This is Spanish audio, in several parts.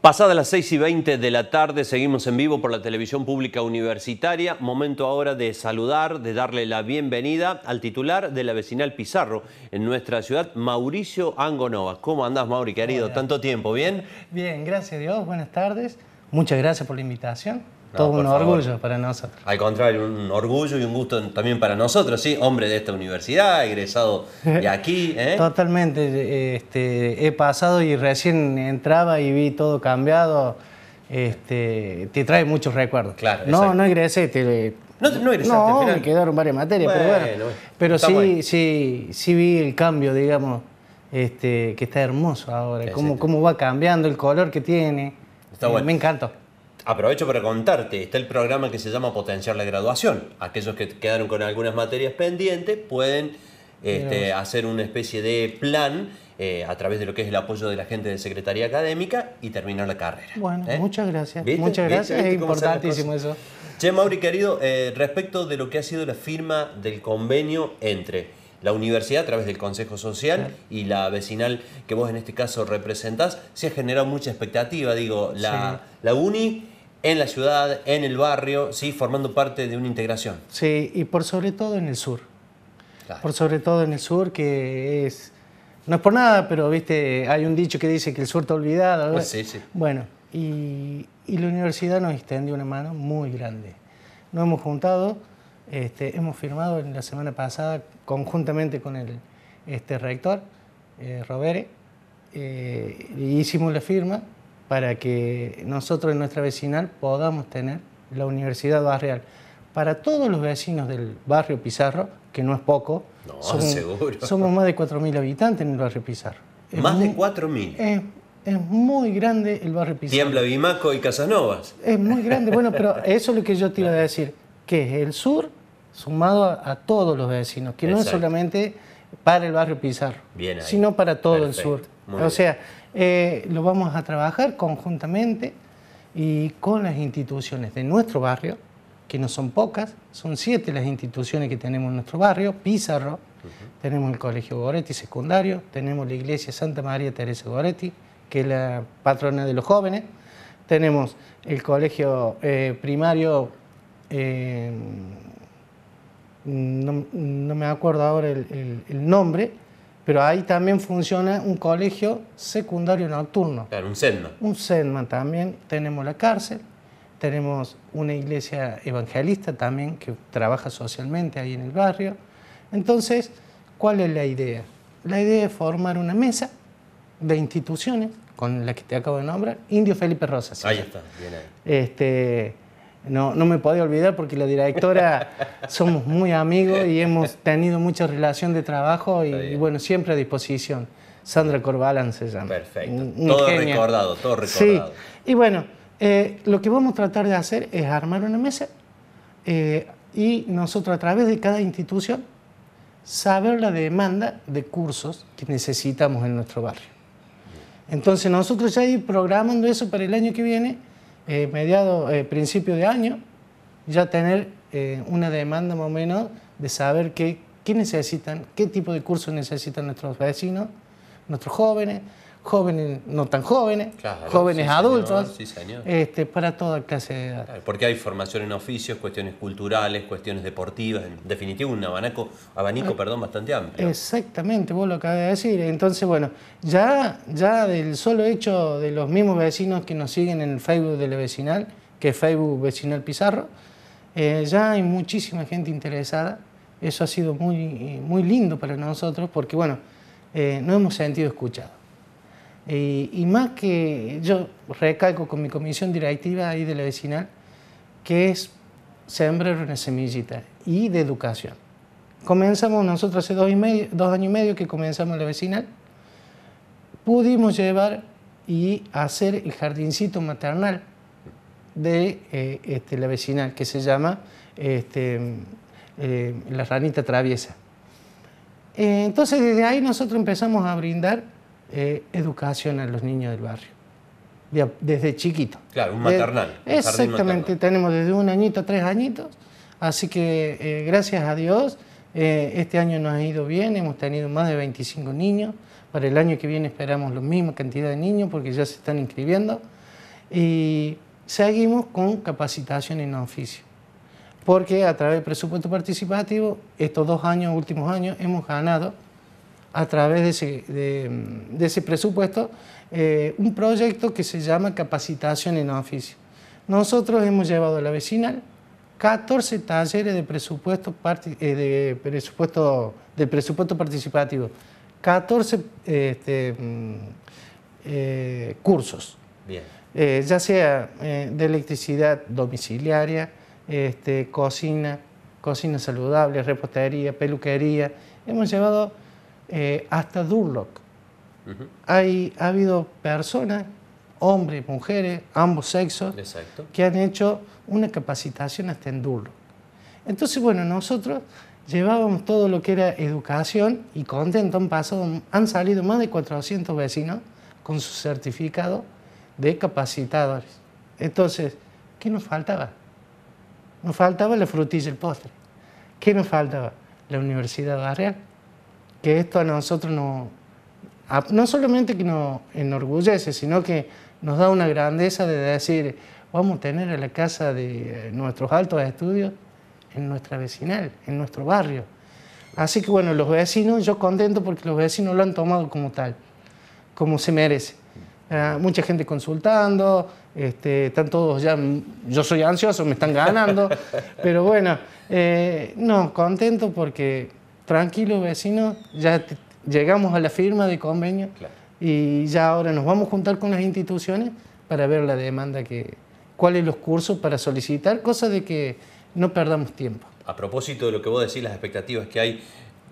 Pasadas las 6 y 20 de la tarde, seguimos en vivo por la televisión pública universitaria. Momento ahora de saludar, de darle la bienvenida al titular de la vecinal Pizarro en nuestra ciudad, Mauricio Angonova. ¿Cómo andás, Mauri, querido? Tanto tiempo, ¿bien? Bien, gracias a Dios. Buenas tardes. Muchas gracias por la invitación todo un orgullo para nosotros. Al contrario, un orgullo y un gusto también para nosotros, ¿sí? Hombre de esta universidad, egresado de aquí. ¿eh? Totalmente. Este, he pasado y recién entraba y vi todo cambiado. Este, te trae muchos recuerdos. Claro, no, no egresé. Te, eh, no, no me quedaron varias materias, pero bueno. Pero sí, sí, sí vi el cambio, digamos, este, que está hermoso ahora. Cómo, cómo va cambiando, el color que tiene. Eh, me encantó. Aprovecho para contarte, está el programa que se llama Potenciar la Graduación. Aquellos que quedaron con algunas materias pendientes pueden este, hacer una especie de plan eh, a través de lo que es el apoyo de la gente de Secretaría Académica y terminar la carrera. Bueno, ¿eh? muchas gracias. Muchas gracias, es importantísimo eso. Che, Mauri, querido, eh, respecto de lo que ha sido la firma del convenio entre la universidad a través del Consejo Social y la vecinal que vos en este caso representás, se ha generado mucha expectativa, digo, la, la UNI en la ciudad, en el barrio, ¿sí? formando parte de una integración. Sí, y por sobre todo en el sur. Por sobre todo en el sur, que es... No es por nada, pero viste, hay un dicho que dice que el sur está olvidado. Pues sí, sí. Bueno, y, y la universidad nos extendió una mano muy grande. Nos hemos juntado este, hemos firmado en la semana pasada conjuntamente con el este rector, eh, Robere, eh, hicimos la firma para que nosotros en nuestra vecinal podamos tener la universidad barrial. Para todos los vecinos del barrio Pizarro, que no es poco, no, somos, más de 4.000 habitantes en el barrio Pizarro. más de 4.000. Es, es muy grande el barrio Pizarro. Tiembla Bimaco y Casanovas. Es muy grande, bueno, pero eso es lo que yo te iba a decir, que es el sur sumado a, todos los vecinos, que no es solamente para el barrio Pizarro, sino para todo el sur. o sea, eh, lo vamos a trabajar conjuntamente y con las instituciones de nuestro barrio, que no son pocas, son siete las instituciones que tenemos en nuestro barrio, Pizarro, tenemos el Colegio Goretti Secundario, tenemos la Iglesia Santa María Teresa Goretti, que es la patrona de los jóvenes, tenemos el Colegio eh, Primario eh, no, me acuerdo ahora el, nombre, pero ahí también funciona un colegio secundario nocturno. Claro, un SEDMA. Un SEDMA también. Tenemos la cárcel, tenemos una iglesia evangelista también que trabaja socialmente ahí en el barrio. Entonces, ¿cuál es la idea? La idea es formar una mesa de instituciones, con la que te acabo de nombrar, Indio Felipe Rosas. Ahí está, bien ahí. Este, no, no me podía olvidar porque la directora somos muy amigos y hemos tenido mucha relación de trabajo y, bueno, siempre a disposición. Sandra Corbalan se llama. Perfecto. todo recordado, todo recordado. Sí. Y bueno, eh, lo que vamos a tratar de hacer es armar una mesa eh, y nosotros a través de cada institución saber la demanda de cursos que necesitamos en nuestro barrio. Entonces nosotros ya ir programando eso para el año que viene eh, mediado, eh, principio de año, ya tener eh, una demanda más o menos de saber qué, qué necesitan, qué tipo de cursos necesitan nuestros vecinos, nuestros jóvenes, jóvenes no tan jóvenes, jóvenes adultos, Este, para toda clase de edad. porque hay formación en oficios, cuestiones culturales, cuestiones deportivas, en definitiva un abanico, abanico ah, perdón, bastante amplio. Exactamente, vos lo acabas de decir. Entonces, bueno, ya, ya del solo hecho de los mismos vecinos que nos siguen en el Facebook de la vecinal, que es Facebook Vecinal Pizarro, eh, ya hay muchísima gente interesada. Eso ha sido muy, muy lindo para nosotros porque, bueno, eh, no hemos sentido escuchados. Eh, y más que yo recalco con mi comisión directiva ahí de la vecinal, que es sembrar una semillita y de educación. Comenzamos nosotros hace dos, y medio, años y medio que comenzamos la vecinal, pudimos llevar y hacer el jardincito maternal de eh, este, la vecinal, que se llama este, eh, La Ranita Traviesa. entonces desde ahí nosotros empezamos a brindar eh, educación a los niños del barrio, desde chiquito. Claro, un maternal. exactamente, tenemos desde un añito a tres añitos, así que eh, gracias a Dios eh, este año nos ha ido bien, hemos tenido más de 25 niños, para el año que viene esperamos la misma cantidad de niños porque ya se están inscribiendo y seguimos con capacitación en oficio porque a través del presupuesto participativo, estos dos años, últimos años, hemos ganado a través de ese, presupuesto eh, un proyecto que se llama capacitación en oficio. Nosotros hemos llevado a la vecinal 14 talleres eh, de presupuesto, de presupuesto, presupuesto participativo, 14 este, mm, eh, cursos, ya sea de electricidad domiciliaria, este, cocina, cocina saludable, repostería, peluquería. Hemos llevado eh, hasta Durlock. Hay, ha habido personas, hombres, mujeres, ambos sexos, que han hecho una capacitación hasta en Durlock. Entonces, bueno, nosotros llevábamos todo lo que era educación y contento han pasado, han salido más de 400 vecinos con su certificado de capacitadores. Entonces, ¿qué nos faltaba? Nos faltaba la frutilla el postre. ¿Qué nos faltaba? La Universidad Barrial que esto a nosotros no, no solamente que nos enorgullece, sino que nos da una grandeza de decir, vamos a tener a la casa de eh, nuestros altos estudios en nuestra vecinal, en nuestro barrio. Así que bueno, los vecinos, yo contento porque los vecinos lo han tomado como tal, como se merece. Ah, mucha gente consultando, este, están todos ya, yo soy ansioso, me están ganando, pero bueno, eh, no, contento porque tranquilo vecino, ya llegamos a la firma de convenio y ya ahora nos vamos a juntar con las instituciones para ver la demanda que, cuáles los cursos para solicitar, cosa de que no perdamos tiempo. A propósito de lo que vos decís, las expectativas que hay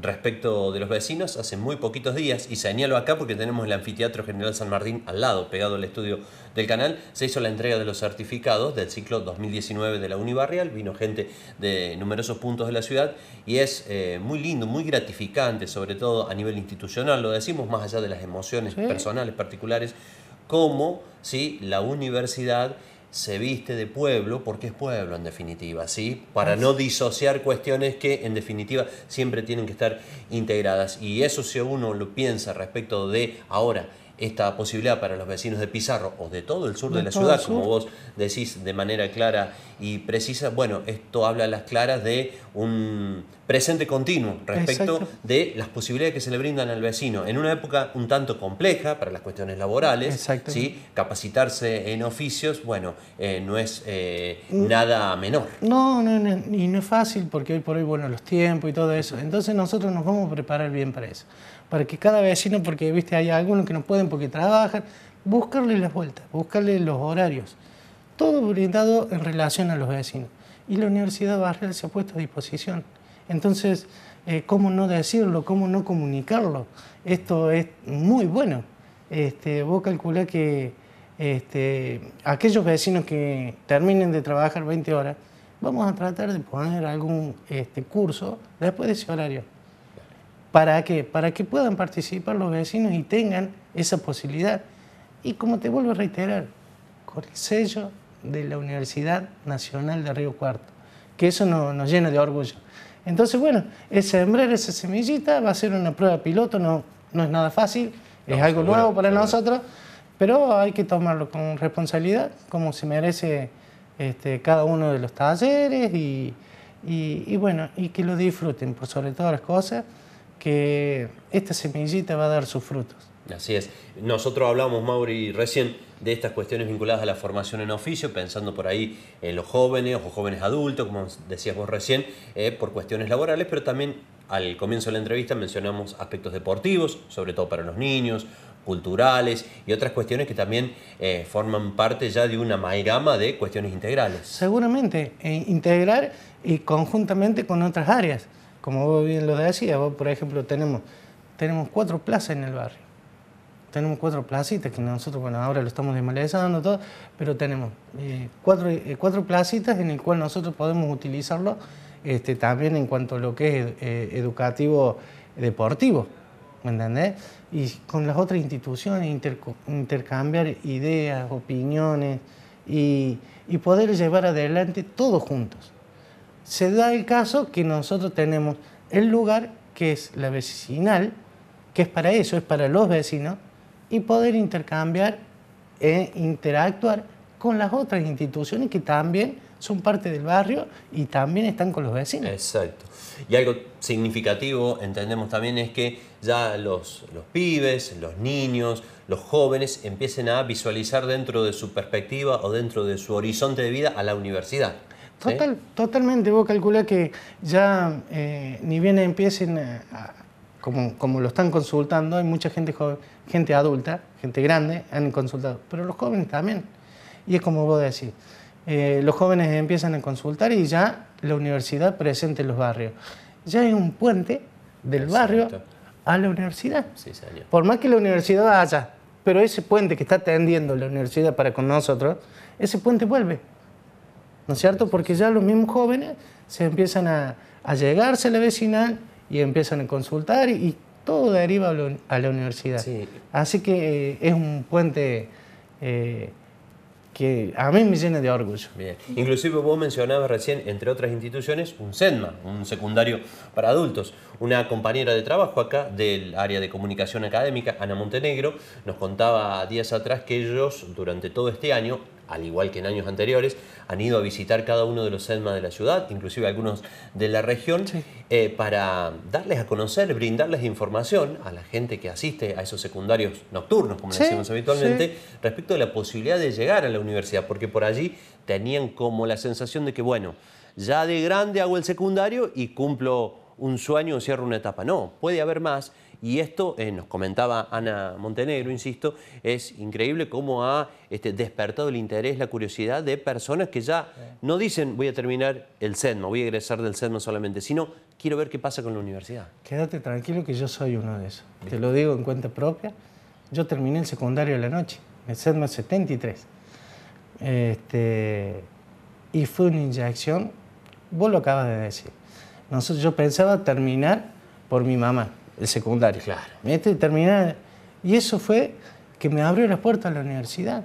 respecto de los vecinos, hace muy poquitos días, y señalo acá porque tenemos el Anfiteatro General San Martín al lado, pegado al estudio del canal, se hizo la entrega de los certificados del ciclo 2019 de la Unibarrial, vino gente de numerosos puntos de la ciudad y es eh, muy lindo, muy gratificante, sobre todo a nivel institucional, lo decimos más allá de las emociones personales, particulares, como si la universidad se viste de pueblo porque es pueblo en definitiva, ¿sí? Para no disociar cuestiones que en definitiva siempre tienen que estar integradas. Y eso si uno lo piensa respecto de ahora esta posibilidad para los vecinos de Pizarro o de todo el sur de, de la ciudad, como vos decís de manera clara y precisa, bueno, esto habla a las claras de un presente continuo respecto de las posibilidades que se le brindan al vecino. En una época un tanto compleja para las cuestiones laborales, capacitarse en oficios, bueno, eh, no es eh, nada menor. No, no, no, y no es fácil porque hoy por hoy, bueno, los tiempos y todo eso. Entonces nosotros nos vamos a preparar bien para eso. Para que cada vecino, porque viste, hay algunos que no pueden porque trabajan, buscarle las vueltas, buscarle los horarios. Todo brindado en relación a los vecinos. Y la Universidad Barrial se ha puesto a disposición. Entonces, eh, ¿cómo no decirlo? ¿Cómo no comunicarlo? Esto es muy bueno. Este, vos calculás que este, aquellos vecinos que terminen de trabajar 20 horas, vamos a tratar de poner algún este, curso después de ese horario. ¿Para qué? Para que puedan participar los vecinos y tengan esa posibilidad. Y como te vuelvo a reiterar, con el sello de la Universidad Nacional de Río Cuarto, que eso nos llena de orgullo. Entonces, bueno, es sembrar esa semillita, va a ser una prueba piloto, no, no es nada fácil, es algo nuevo para nosotros, pero hay que tomarlo con responsabilidad, como se merece este, cada uno de los talleres y, y, bueno, y que lo disfruten por sobre todas las cosas, que esta semillita va a dar sus frutos. Así es. Nosotros hablamos, Mauri, recién de estas cuestiones vinculadas a la formación en oficio, pensando por ahí en los jóvenes o jóvenes adultos, como decías vos recién, eh, por cuestiones laborales, pero también al comienzo de la entrevista mencionamos aspectos deportivos, sobre todo para los niños, culturales y otras cuestiones que también eh, forman parte ya de una gama de cuestiones integrales. Seguramente, e integrar y conjuntamente con otras áreas. Como vos bien lo decías, vos, por ejemplo, tenemos, tenemos cuatro plazas en el barrio tenemos cuatro placitas que nosotros, bueno, ahora lo estamos desmalezando todo, pero tenemos eh, cuatro, eh, cuatro, placitas en el cual nosotros podemos utilizarlo este, también en cuanto a lo que es eh, educativo deportivo, ¿me entendés? Y con las otras instituciones intercambiar ideas, opiniones y, y poder llevar adelante todos juntos. Se da el caso que nosotros tenemos el lugar que es la vecinal, que es para eso, es para los vecinos, y poder intercambiar e interactuar con las otras instituciones que también son parte del barrio y también están con los vecinos. Exacto. Y algo significativo, entendemos también, es que ya los, los pibes, los niños, los jóvenes empiecen a visualizar dentro de su perspectiva o dentro de su horizonte de vida a la universidad. Total, totalmente, vos calculás que ya eh, ni bien empiecen a, como, como lo están consultando, hay mucha gente, gente adulta, gente grande, han consultado, pero los jóvenes también. Y es como vos decís, eh, los jóvenes empiezan a consultar y ya la universidad presente en los barrios. Ya hay un puente del barrio a la universidad. Por más que la universidad haya, pero ese puente que está tendiendo la universidad para con nosotros, ese puente vuelve. ¿No es cierto? Porque ya los mismos jóvenes se empiezan a, a llegarse a la vecinal, y empiezan a consultar y todo deriva a la universidad. Así que eh, es un puente eh, que a mí me llena de orgullo. Inclusive vos mencionabas recién, entre otras instituciones, un SEDMA, un secundario para adultos. Una compañera de trabajo acá del área de comunicación académica, Ana Montenegro, nos contaba días atrás que ellos durante todo este año al igual que en años anteriores, han ido a visitar cada uno de los ESMA de la ciudad, inclusive algunos de la región, eh, para darles a conocer, brindarles información a la gente que asiste a esos secundarios nocturnos, como decimos habitualmente, respecto de la posibilidad de llegar a la universidad, porque por allí tenían como la sensación de que, bueno, ya de grande hago el secundario y cumplo un sueño o cierro una etapa. No, puede haber más y esto, eh, nos comentaba Ana Montenegro, insisto, es increíble cómo ha este, despertado el interés, la curiosidad de personas que ya no dicen voy a terminar el SEDMA, voy a egresar del SEDMA solamente, sino quiero ver qué pasa con la universidad. Quédate tranquilo que yo soy uno de esos. Te lo digo en cuenta propia. Yo terminé el secundario de la noche, el SEDMA 73. Este, y fue una inyección, vos lo acabas de decir. Nosotros, yo pensaba terminar por mi mamá el secundario. Claro. Este, terminé, y eso fue que me abrió la puerta a la universidad.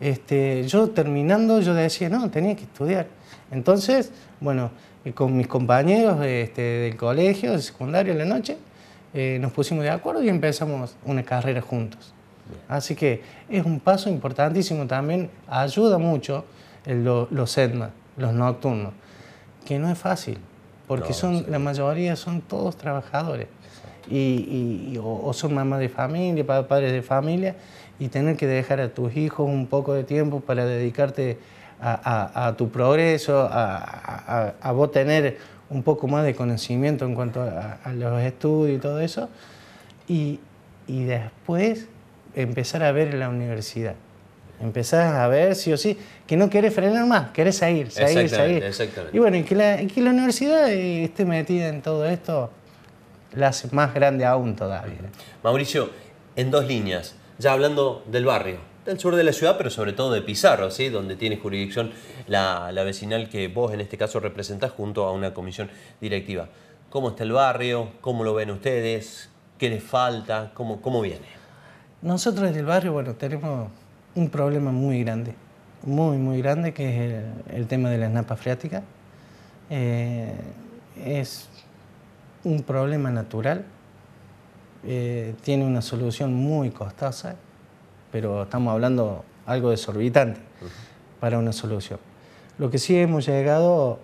Este, yo terminando, yo decía, no, tenía que estudiar. Entonces, bueno, eh, con mis compañeros este, del colegio, del secundario, en la noche, eh, nos pusimos de acuerdo y empezamos una carrera juntos. Así que es un paso importantísimo también, ayuda mucho los EDMA, los nocturnos, que no es fácil, porque son, la mayoría son todos trabajadores y, o, son mamás de familia, padres de familia, y tener que dejar a tus hijos un poco de tiempo para dedicarte a, tu progreso, a, vos tener un poco más de conocimiento en cuanto a, los estudios y todo eso, y, y después empezar a ver la universidad. Empezar a ver sí o sí que no querés frenar más, querés salir salir salir Y bueno, que, la, y que la universidad eh, esté metida en todo esto la más grande aún todavía. Mauricio, en dos líneas, ya hablando del barrio, del sur de la ciudad, pero sobre todo de Pizarro, ¿sí? donde tiene jurisdicción la, vecinal que vos en este caso representás junto a una comisión directiva. ¿Cómo está el barrio? ¿Cómo lo ven ustedes? ¿Qué les falta? ¿Cómo, cómo viene? Nosotros desde el barrio, bueno, tenemos un problema muy grande, muy, muy grande, que es el, tema de las napa freáticas. Eh, es un problema natural, eh, tiene una solución muy costosa, pero estamos hablando algo desorbitante para una solución. Lo que sí hemos llegado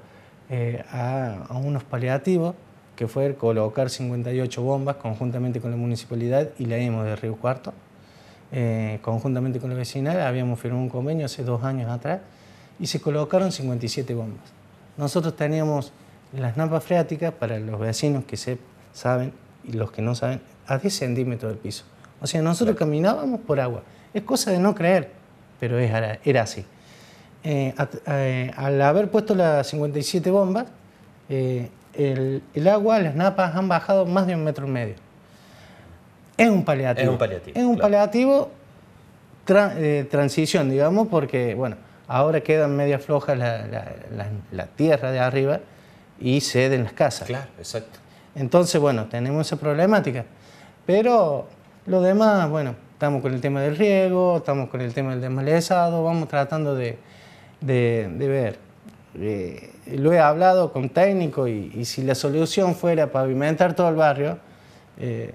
eh, a, unos paliativos, que fue colocar 58 bombas conjuntamente con la municipalidad y la imo de Río Cuarto, eh, conjuntamente con la vecinal, habíamos firmado un convenio hace dos años atrás y se colocaron 57 bombas. Nosotros teníamos las napas freáticas, para los vecinos que se saben y los que no saben, a 10 centímetros del piso. O sea, nosotros caminábamos por agua. Es cosa de no creer, pero era así. Eh, eh, al haber puesto las 57 bombas, eh, el, agua, las napas han bajado más de un metro y medio. Es un paliativo. Es un paliativo. Es un transición, digamos, porque, bueno, ahora quedan media floja la tierra de arriba y sed en las casas. Claro, exacto. Entonces, bueno, tenemos esa problemática. Pero lo demás, bueno, estamos con el tema del riego, estamos con el tema del desmalezado, vamos tratando de, ver. Eh, lo he hablado con técnico y, si la solución fuera pavimentar todo el barrio, eh,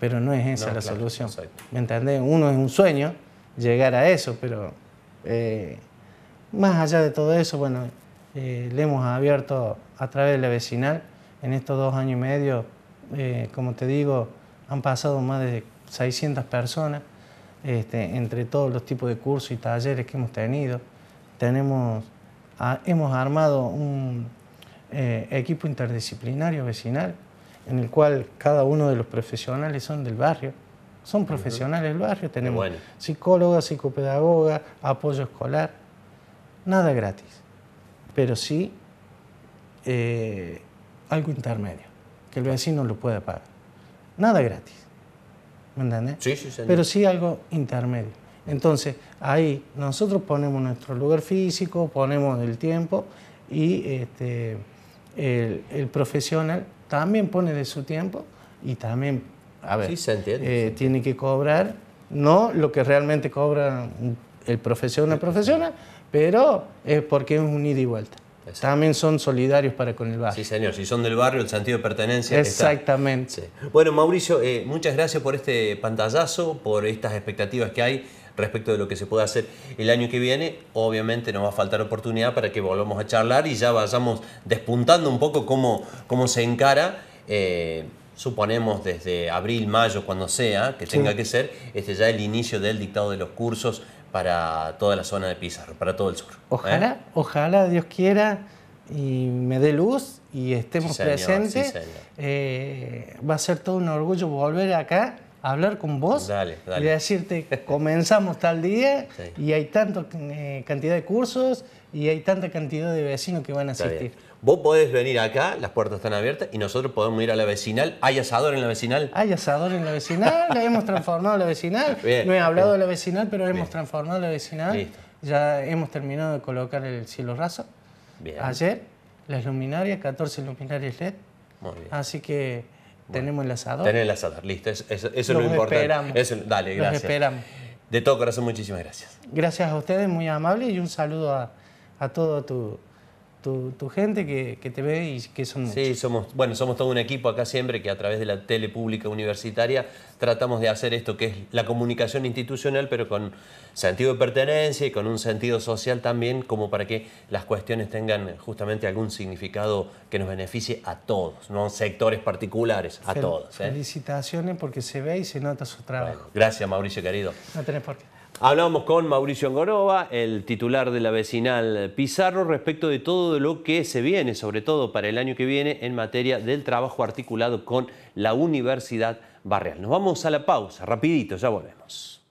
pero no es esa la solución. ¿Me entendés? Uno es un sueño llegar a eso, pero eh, más allá de todo eso, bueno, eh, le hemos abierto a través de la vecinal. En estos dos años y medio, eh, como te digo, han pasado más de 600 personas este, entre todos los tipos de cursos y talleres que hemos tenido. hemos armado un eh, equipo interdisciplinario vecinal en el cual cada uno de los profesionales son del barrio. Son profesionales del barrio, tenemos psicóloga, psicopedagoga, apoyo escolar, nada gratis pero sí eh, algo intermedio, que el vecino lo pueda pagar. Nada gratis, ¿me entiendes?, Sí, sí, sí. Pero sí algo intermedio. Entonces, ahí nosotros ponemos nuestro lugar físico, ponemos el tiempo y este, el, profesional también pone de su tiempo y también, eh, tiene que cobrar, no lo que realmente cobra el profesional profesional, pero es porque es un ida y vuelta. También son solidarios para con el barrio. Sí, señor, si son del barrio, el sentido de pertenencia. Exactamente. Bueno, Mauricio, eh, muchas gracias por este pantallazo, por estas expectativas que hay respecto de lo que se puede hacer el año que viene. Obviamente nos va a faltar oportunidad para que volvamos a charlar y ya vayamos despuntando un poco cómo, cómo se encara. Eh, suponemos desde abril, mayo, cuando sea, que tenga que ser, este ya el inicio del dictado de los cursos para toda la zona de Pizarro, para todo el sur. Ojalá, ¿eh? ojalá Dios quiera y me dé luz y estemos presentes. Eh, va a ser todo un orgullo volver acá a hablar con vos y decirte, que comenzamos tal día y hay tanta eh, cantidad de cursos y hay tanta cantidad de vecinos que van a asistir. Vos podés venir acá, las puertas están abiertas y nosotros podemos ir a la vecinal. ¿Hay asador en la vecinal? Hay asador en la vecinal, hemos transformado la vecinal. no he hablado de la vecinal, pero hemos transformado la vecinal. Ya hemos terminado de colocar el cielo raso. Ayer, las luminarias, 14 luminarias LED. Así que tenemos el asador. Tenemos el asador, listo. Eso, es lo importante. Esperamos. dale, gracias. esperamos. De todo corazón, muchísimas gracias. Gracias a ustedes, muy amables y un saludo a, a todo tu tu, gente que, te ve y que son Sí, somos, bueno, somos todo un equipo acá siempre que a través de la tele pública universitaria tratamos de hacer esto que es la comunicación institucional, pero con sentido de pertenencia y con un sentido social también, como para que las cuestiones tengan justamente algún significado que nos beneficie a todos, no sectores particulares, a todos. ¿eh? Felicitaciones porque se ve y se nota su trabajo. gracias, Mauricio, querido. No tenés por qué. Hablamos con Mauricio Angorova, el titular de la vecinal Pizarro, respecto de todo lo que se viene, sobre todo para el año que viene, en materia del trabajo articulado con la Universidad Barreal. Nos vamos a la pausa, rapidito, ya volvemos.